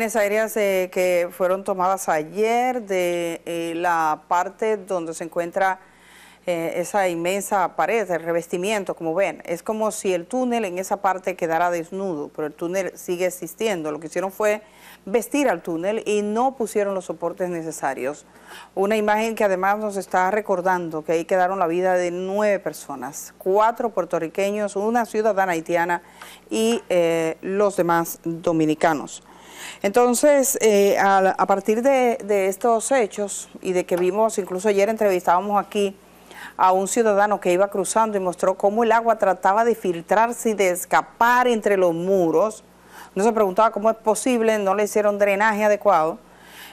imágenes aéreas eh, que fueron tomadas ayer de eh, la parte donde se encuentra eh, esa inmensa pared, el revestimiento, como ven. Es como si el túnel en esa parte quedara desnudo, pero el túnel sigue existiendo. Lo que hicieron fue vestir al túnel y no pusieron los soportes necesarios. Una imagen que además nos está recordando que ahí quedaron la vida de nueve personas, cuatro puertorriqueños, una ciudadana haitiana y los demás dominicanos. Entonces, eh, a, partir de, estos hechos y de que vimos, incluso ayer entrevistábamos aquí a un ciudadano que iba cruzando y mostró cómo el agua trataba de filtrarse y de escapar entre los muros. No se preguntaba cómo es posible, no le hicieron drenaje adecuado.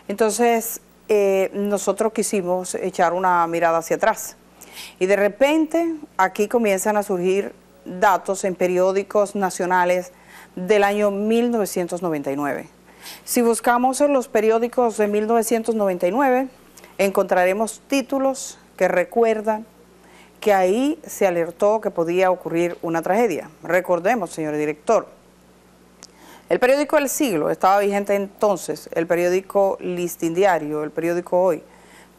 Entonces, eh, nosotros quisimos echar una mirada hacia atrás. Y de repente, aquí comienzan a surgir datos en periódicos nacionales del año 1999. Si buscamos en los periódicos de 1999, encontraremos títulos que recuerdan que ahí se alertó que podía ocurrir una tragedia. Recordemos, señor director, el periódico El Siglo estaba vigente entonces, el periódico Listín Diario, el periódico Hoy.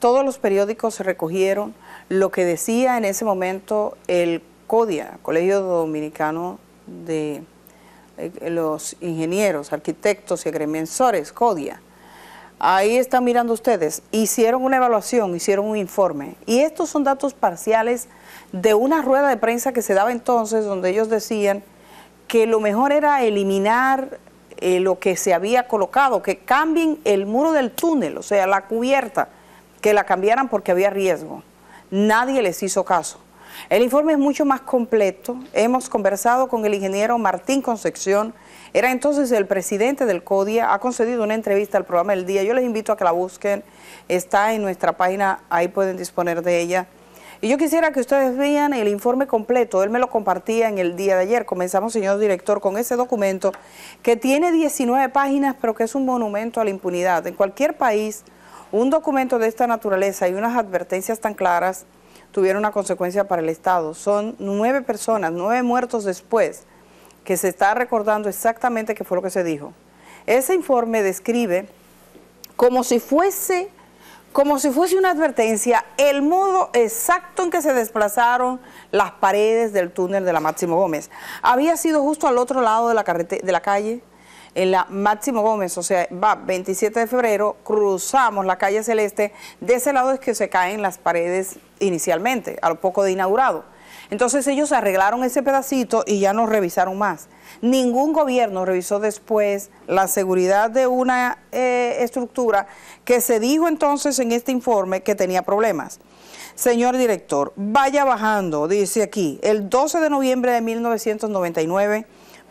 Todos los periódicos recogieron lo que decía en ese momento el CODIA, Colegio Dominicano de eh, los ingenieros, arquitectos y agrimensores, CODIA. Ahí están mirando ustedes, hicieron una evaluación, hicieron un informe. Y estos son datos parciales de una rueda de prensa que se daba entonces, donde ellos decían que lo mejor era eliminar eh, lo que se había colocado, que cambien el muro del túnel, o sea, la cubierta, que la cambiaran porque había riesgo. Nadie les hizo caso. El informe es mucho más completo. Hemos conversado con el ingeniero Martín Concepción, era entonces el presidente del CODIA, ha concedido una entrevista al programa El Día. Yo les invito a que la busquen, está en nuestra página, ahí pueden disponer de ella. Y yo quisiera que ustedes vean el informe completo, él me lo compartía en el día de ayer. Comenzamos, señor director, con ese documento que tiene 19 páginas, pero que es un monumento a la impunidad. En cualquier país, un documento de esta naturaleza y unas advertencias tan claras tuvieron una consecuencia para el Estado. Son nueve personas, nueve muertos después, que se está recordando exactamente qué fue lo que se dijo. Ese informe describe como si fuese como si fuese una advertencia, el modo exacto en que se desplazaron las paredes del túnel de la Máximo Gómez. Había sido justo al otro lado de la, de la calle en la Máximo Gómez, o sea, va 27 de febrero, cruzamos la calle Celeste, de ese lado es que se caen las paredes inicialmente, a poco de inaugurado. Entonces ellos arreglaron ese pedacito y ya no revisaron más. Ningún gobierno revisó después la seguridad de una eh, estructura que se dijo entonces en este informe que tenía problemas. Señor director, vaya bajando, dice aquí, el 12 de noviembre de 1999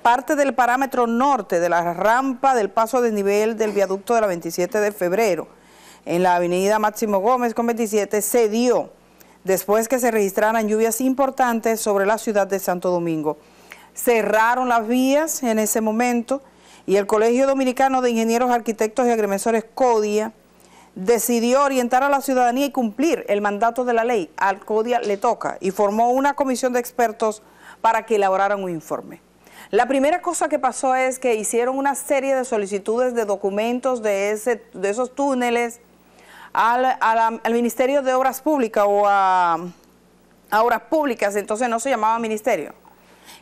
parte del parámetro norte de la rampa del paso de nivel del viaducto de la 27 de febrero, en la avenida Máximo Gómez con 27, se dio después que se registraran lluvias importantes sobre la ciudad de Santo Domingo. Cerraron las vías en ese momento y el Colegio Dominicano de Ingenieros, Arquitectos y Agrimensores CODIA decidió orientar a la ciudadanía y cumplir el mandato de la ley. Al CODIA le toca y formó una comisión de expertos para que elaboraran un informe. La primera cosa que pasó es que hicieron una serie de solicitudes de documentos de, esos túneles al, Ministerio de Obras Públicas o a, a Obras Públicas, entonces no se llamaba Ministerio.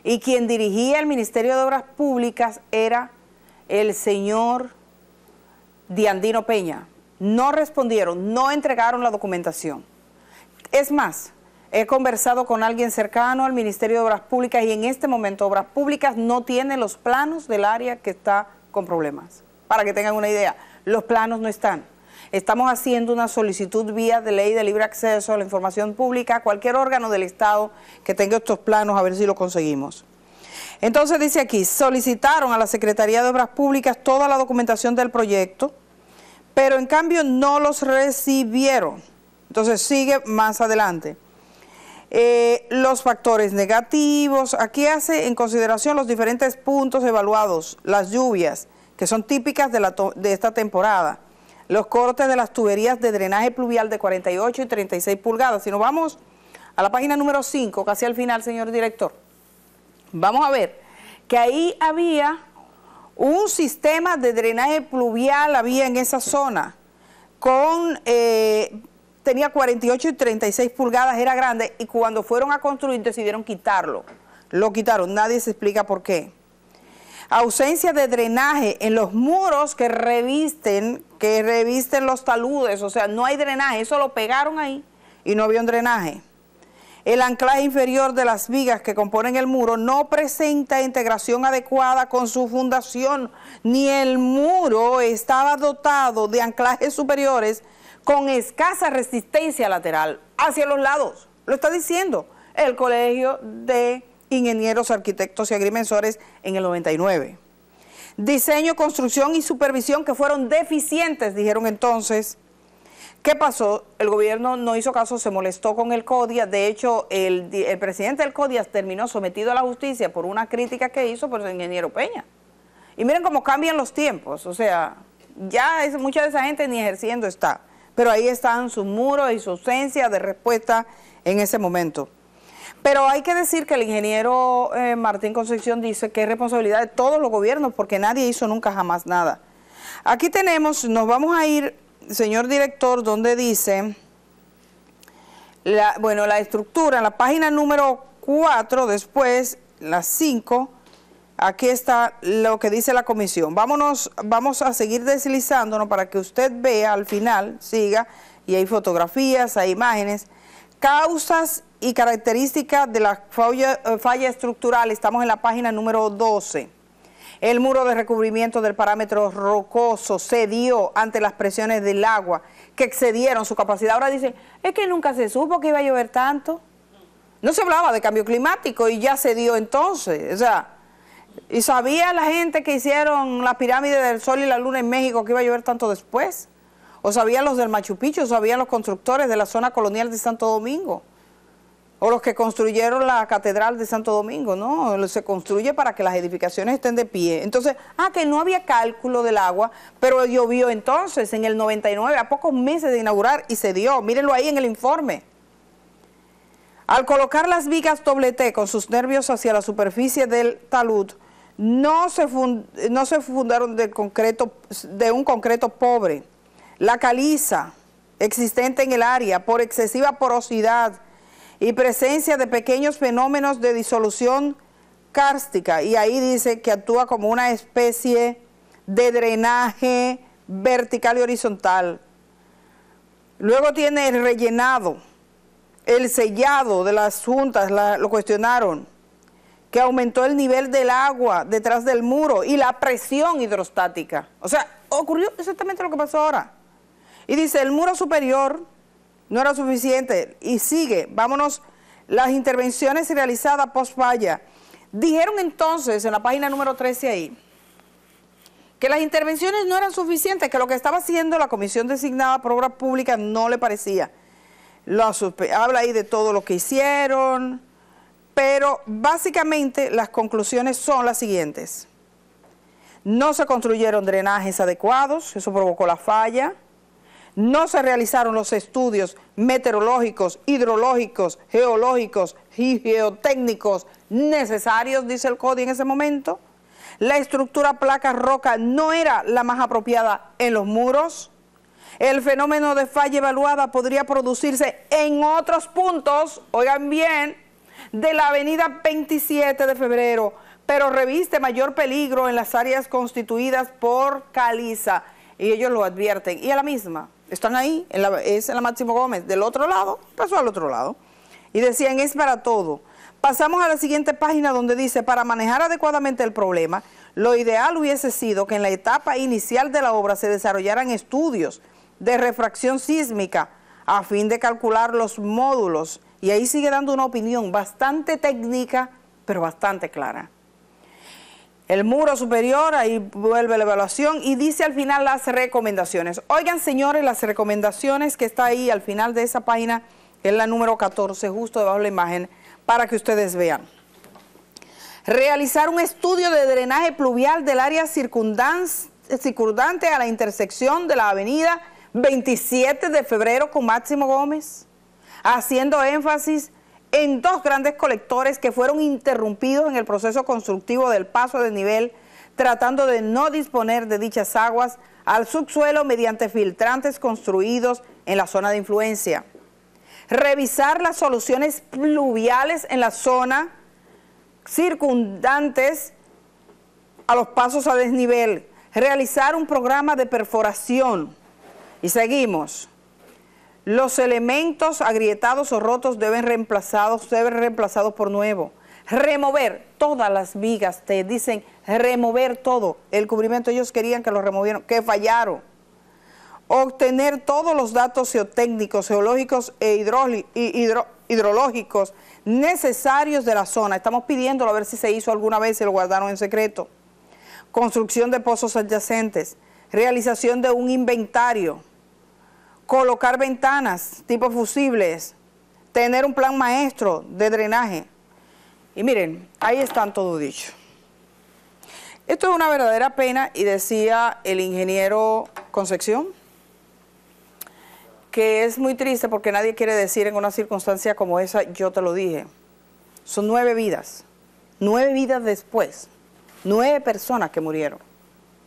Y quien dirigía el Ministerio de Obras Públicas era el señor Diandino Peña. No respondieron, no entregaron la documentación. Es más, He conversado con alguien cercano al Ministerio de Obras Públicas y en este momento Obras Públicas no tiene los planos del área que está con problemas. Para que tengan una idea, los planos no están. Estamos haciendo una solicitud vía de ley de libre acceso a la información pública a cualquier órgano del Estado que tenga estos planos, a ver si lo conseguimos. Entonces dice aquí, solicitaron a la Secretaría de Obras Públicas toda la documentación del proyecto, pero en cambio no los recibieron. Entonces sigue más adelante. Eh, los factores negativos. Aquí hace en consideración los diferentes puntos evaluados, las lluvias, que son típicas de, de esta temporada, los cortes de las tuberías de drenaje pluvial de 48 y 36 pulgadas. Si nos vamos a la página número 5, casi al final, señor director, vamos a ver que ahí había un sistema de drenaje pluvial, había en esa zona, con... Eh, tenía 48 y 36 pulgadas, era grande, y cuando fueron a construir decidieron quitarlo. Lo quitaron, nadie se explica por qué. Ausencia de drenaje en los muros que revisten, que revisten los taludes, o sea, no hay drenaje, eso lo pegaron ahí y no había un drenaje. El anclaje inferior de las vigas que componen el muro no presenta integración adecuada con su fundación, ni el muro estaba dotado de anclajes superiores con escasa resistencia lateral hacia los lados. Lo está diciendo el Colegio de Ingenieros, Arquitectos y Agrimensores en el 99. Diseño, construcción y supervisión que fueron deficientes, dijeron entonces. ¿Qué pasó? El gobierno no hizo caso, se molestó con el CODIA, De hecho, el, presidente del CODIA terminó sometido a la justicia por una crítica que hizo por el ingeniero Peña. Y miren cómo cambian los tiempos. O sea, ya mucha de esa gente ni ejerciendo está. Pero ahí están sus muros y su ausencia de respuesta en ese momento. Pero hay que decir que el ingeniero eh, Martín Concepción dice que es responsabilidad de todos los gobiernos porque nadie hizo nunca jamás nada. Aquí tenemos, nos vamos a ir, señor director, donde dice, la, bueno, la estructura, la página número 4, después, las 5, Aquí está lo que dice la comisión. Vámonos, vamos a seguir deslizándonos para que usted vea al final, siga, y hay fotografías, hay imágenes, causas y características de la falla, eh, estructural. Estamos en la página número 12. El muro de recubrimiento del parámetro rocoso cedió ante las presiones del agua que excedieron su capacidad. Ahora dice, es que nunca se supo que iba a llover tanto. No se hablaba de cambio climático y ya se dio entonces. O sea, ¿Y sabía la gente que hicieron la pirámide del Sol y la Luna en México que iba a llover tanto después? ¿O sabían los del Machu Picchu? ¿O sabían los constructores de la zona colonial de Santo Domingo? ¿O los que construyeron la catedral de Santo Domingo? No, se construye para que las edificaciones estén de pie. Entonces, ah, que no había cálculo del agua, pero llovió entonces, en el 99, a pocos meses de inaugurar, y se dio. Mírenlo ahí en el informe. Al colocar las vigas doblete con sus nervios hacia la superficie del talud, no se, fundaron de, concreto, de un concreto pobre. La caliza existente en el área por excesiva porosidad y presencia de pequeños fenómenos de disolución cárstica. Y ahí dice que actúa como una especie de drenaje vertical y horizontal. Luego tiene el rellenado, el sellado de las juntas, lo cuestionaron que aumentó el nivel del agua detrás del muro y la presión hidrostática. O sea, ocurrió exactamente lo que pasó ahora. Y dice, el muro superior no era suficiente. Y sigue, vámonos, las intervenciones realizadas post falla. Dijeron entonces en la página número 13 ahí, que las intervenciones no eran suficientes, que lo que estaba haciendo la comisión designada por obras públicas no le parecía. habla ahí de todo lo que hicieron, pero básicamente las conclusiones son las siguientes. No se construyeron drenajes adecuados, eso provocó la falla. No se realizaron los estudios meteorológicos, hidrológicos, geológicos y geotécnicos necesarios, dice el CODI en ese momento. La estructura placa roca no era la más apropiada en los muros. El fenómeno de falla evaluada podría producirse en otros puntos, oigan bien, de la avenida 27 de febrero, pero reviste mayor peligro en las áreas constituidas por caliza. Y ellos lo advierten. Y a la misma, están ahí, es en la Máximo Gómez, del otro lado, pasó al otro lado. Y decían, es para todo. Pasamos a la siguiente página donde dice, para manejar adecuadamente el problema, lo ideal hubiese sido que en la etapa inicial de la obra se desarrollaran estudios de refracción sísmica a fin de calcular los módulos y ahí sigue dando una opinión bastante técnica, pero bastante clara. El muro superior, ahí vuelve la evaluación y dice al final las recomendaciones. Oigan, señores, las recomendaciones que está ahí al final de esa página, es la número 14, justo debajo de la imagen, para que ustedes vean. Realizar un estudio de drenaje pluvial del área circundante a la intersección de la avenida 27 de febrero con Máximo Gómez haciendo énfasis en dos grandes colectores que fueron interrumpidos en el proceso constructivo del paso de nivel, tratando de no disponer de dichas aguas al subsuelo mediante filtrantes construidos en la zona de influencia. Revisar las soluciones pluviales en la zona circundantes a los pasos a desnivel. Realizar un programa de perforación. Y seguimos. Los elementos agrietados o rotos deben reemplazados, reemplazados por nuevo. Remover todas las vigas, te dicen remover todo. El cubrimiento ellos querían que lo removieran, que fallaron. Obtener todos los datos geotécnicos, geológicos e hidrológicos necesarios de la zona. Estamos pidiéndolo a ver si se hizo alguna vez y lo guardaron en secreto. Construcción de pozos adyacentes, realización de un inventario colocar ventanas tipo fusibles, tener un plan maestro de drenaje. Y miren, ahí están todo dicho. Esto es una verdadera pena y decía el ingeniero Concepción que es muy triste porque nadie quiere decir en una circunstancia como esa, yo te lo dije. Son nueve vidas, nueve vidas después, nueve personas que murieron,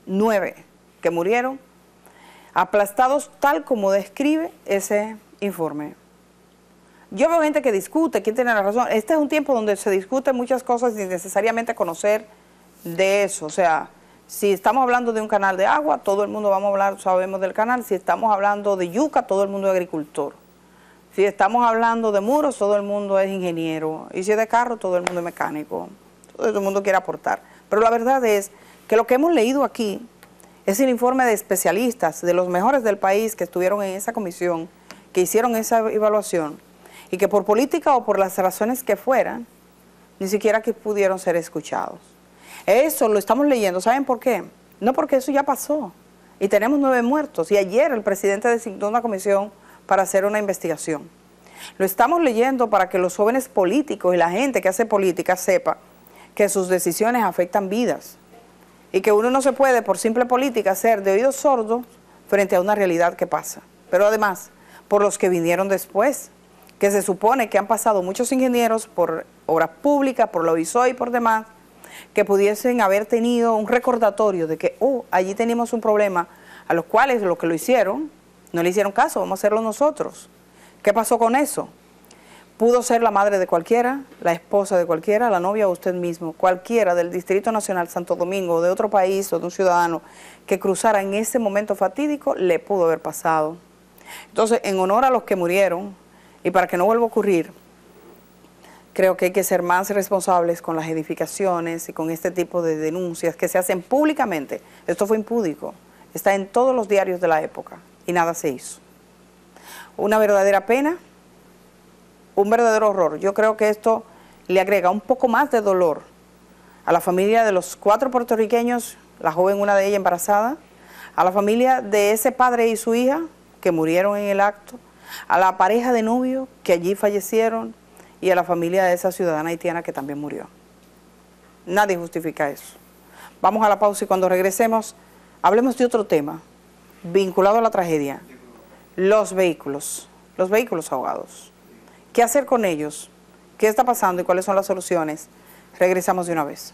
nueve que murieron aplastados tal como describe ese informe. Yo veo gente que discute, quién tiene la razón. Este es un tiempo donde se discuten muchas cosas sin necesariamente conocer de eso. O sea, si estamos hablando de un canal de agua, todo el mundo vamos a hablar, sabemos del canal. Si estamos hablando de yuca, todo el mundo es agricultor. Si estamos hablando de muros, todo el mundo es ingeniero. Y si es de carro, todo el mundo es mecánico. Todo el mundo quiere aportar. Pero la verdad es que lo que hemos leído aquí es el informe de especialistas, de los mejores del país que estuvieron en esa comisión, que hicieron esa evaluación y que por política o por las razones que fueran, ni siquiera que pudieron ser escuchados. Eso lo estamos leyendo, ¿saben por qué? No porque eso ya pasó y tenemos nueve muertos y ayer el presidente designó una comisión para hacer una investigación. Lo estamos leyendo para que los jóvenes políticos y la gente que hace política sepa que sus decisiones afectan vidas y que uno no se puede, por simple política, ser de oídos sordos frente a una realidad que pasa. Pero además, por los que vinieron después, que se supone que han pasado muchos ingenieros por obras públicas, por lo y por demás, que pudiesen haber tenido un recordatorio de que, oh, allí tenemos un problema, a los cuales los que lo hicieron no le hicieron caso, vamos a hacerlo nosotros. ¿Qué pasó con eso? Pudo ser la madre de cualquiera, la esposa de cualquiera, la novia o usted mismo, cualquiera del Distrito Nacional Santo Domingo de otro país o de un ciudadano que cruzara en ese momento fatídico, le pudo haber pasado. Entonces, en honor a los que murieron y para que no vuelva a ocurrir, creo que hay que ser más responsables con las edificaciones y con este tipo de denuncias que se hacen públicamente. Esto fue impúdico, está en todos los diarios de la época y nada se hizo. Una verdadera pena un verdadero horror. Yo creo que esto le agrega un poco más de dolor a la familia de los cuatro puertorriqueños, la joven, una de ellas embarazada, a la familia de ese padre y su hija que murieron en el acto, a la pareja de novio que allí fallecieron y a la familia de esa ciudadana haitiana que también murió. Nadie justifica eso. Vamos a la pausa y cuando regresemos hablemos de otro tema vinculado a la tragedia, los vehículos, los vehículos ahogados. ¿Qué hacer con ellos? ¿Qué está pasando y cuáles son las soluciones? Regresamos de una vez.